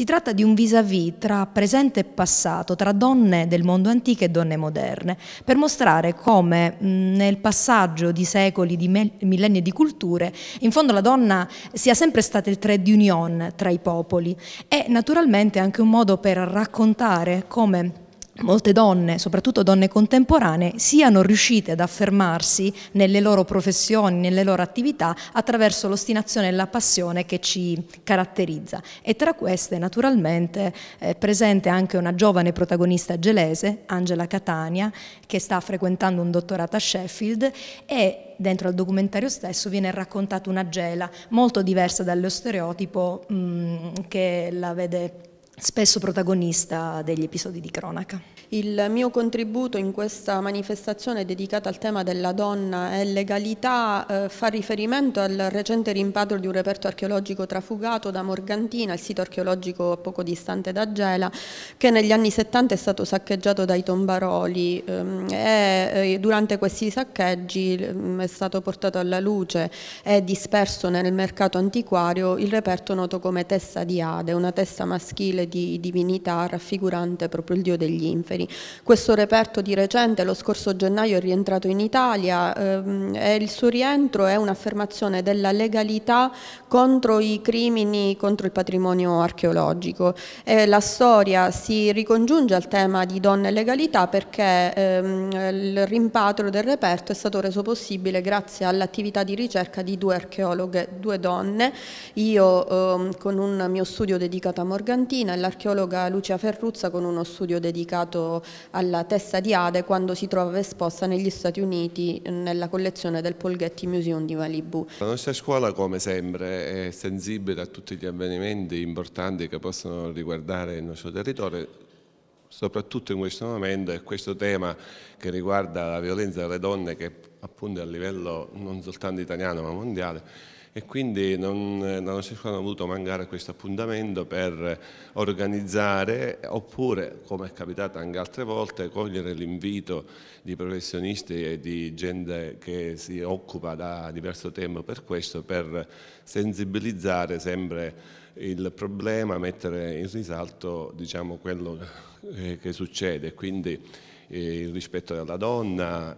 Si tratta di un vis-à-vis -vis tra presente e passato, tra donne del mondo antico e donne moderne, per mostrare come nel passaggio di secoli, di millenni e di culture, in fondo la donna sia sempre stata il thread di union tra i popoli e naturalmente anche un modo per raccontare come molte donne, soprattutto donne contemporanee, siano riuscite ad affermarsi nelle loro professioni, nelle loro attività, attraverso l'ostinazione e la passione che ci caratterizza. E tra queste, naturalmente, è presente anche una giovane protagonista gelese, Angela Catania, che sta frequentando un dottorato a Sheffield e dentro al documentario stesso viene raccontata una gela molto diversa dallo stereotipo mh, che la vede spesso protagonista degli episodi di cronaca. Il mio contributo in questa manifestazione dedicata al tema della donna e legalità eh, fa riferimento al recente rimpatrio di un reperto archeologico trafugato da Morgantina, il sito archeologico poco distante da Gela, che negli anni 70 è stato saccheggiato dai tombaroli ehm, e eh, durante questi saccheggi ehm, è stato portato alla luce e disperso nel mercato antiquario il reperto noto come testa di Ade, una testa maschile di divinità raffigurante proprio il dio degli inferi. Questo reperto di recente lo scorso gennaio è rientrato in Italia ehm, e il suo rientro è un'affermazione della legalità contro i crimini contro il patrimonio archeologico. E eh, la storia si ricongiunge al tema di donne e legalità perché ehm, il rimpatrio del reperto è stato reso possibile grazie all'attività di ricerca di due archeologhe, due donne, io ehm, con un mio studio dedicato a Morgantina l'archeologa Lucia Ferruzza con uno studio dedicato alla testa di Ade quando si trova esposta negli Stati Uniti nella collezione del Polghetti Museum di Malibu. La nostra scuola come sempre è sensibile a tutti gli avvenimenti importanti che possono riguardare il nostro territorio soprattutto in questo momento è questo tema che riguarda la violenza delle donne che appunto a livello non soltanto italiano ma mondiale e quindi non, la nostra scuola non ha voluto mancare questo appuntamento per organizzare oppure, come è capitato anche altre volte, cogliere l'invito di professionisti e di gente che si occupa da diverso tempo per questo, per sensibilizzare sempre il problema, mettere in risalto diciamo, quello che, succede. Quindi il rispetto della donna,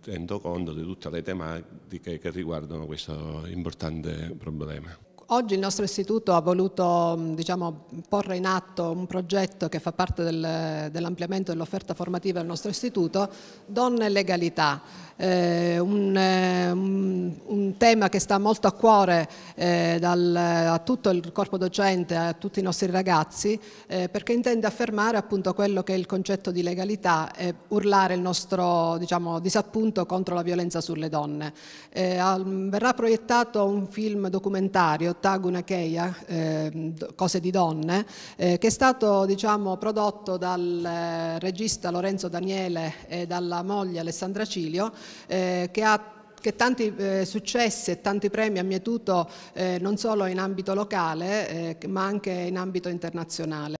tenendo conto di tutte le tematiche che riguardano questo importante problema. Oggi il nostro istituto ha voluto diciamo, porre in atto un progetto che fa parte del, dell'ampliamento dell'offerta formativa del nostro istituto, Donne e Legalità. Eh, eh, un, un, tema che sta molto a cuore eh, dal, a tutto il corpo docente, a tutti i nostri ragazzi, eh, perché intende affermare appunto quello che è il concetto di legalità e urlare il nostro diciamo, disappunto contro la violenza sulle donne. Eh, al, verrà proiettato un film documentario, Taguna Keia, ehm, Cose di donne, eh, che è stato diciamo, prodotto dal regista Lorenzo Daniele e dalla moglie Alessandra Cilio, eh, che ha che tanti eh, successi e tanti premi ha mietuto eh, non solo in ambito locale eh, ma anche in ambito internazionale.